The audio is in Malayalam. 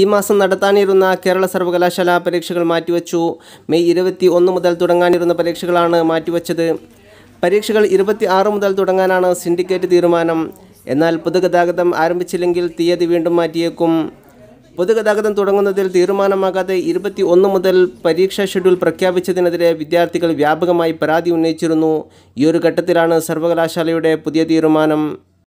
ഈ മാസം നടത്താനിരുന്ന കേരള സർവകലാശാല പരീക്ഷകൾ മാറ്റിവെച്ചു മെയ് ഇരുപത്തി ഒന്ന് മുതൽ തുടങ്ങാനിരുന്ന പരീക്ഷകളാണ് മാറ്റിവെച്ചത് പരീക്ഷകൾ ഇരുപത്തി ആറ് മുതൽ തുടങ്ങാനാണ് സിൻഡിക്കേറ്റ് തീരുമാനം എന്നാൽ പൊതുഗതാഗതം ആരംഭിച്ചില്ലെങ്കിൽ തീയതി വീണ്ടും മാറ്റിയേക്കും പൊതുഗതാഗതം തുടങ്ങുന്നതിൽ തീരുമാനമാകാതെ ഇരുപത്തി ഒന്ന് മുതൽ പരീക്ഷാ ഷെഡ്യൂൾ പ്രഖ്യാപിച്ചതിനെതിരെ വിദ്യാർത്ഥികൾ വ്യാപകമായി പരാതി ഉന്നയിച്ചിരുന്നു ഈ ഒരു ഘട്ടത്തിലാണ് സർവകലാശാലയുടെ പുതിയ തീരുമാനം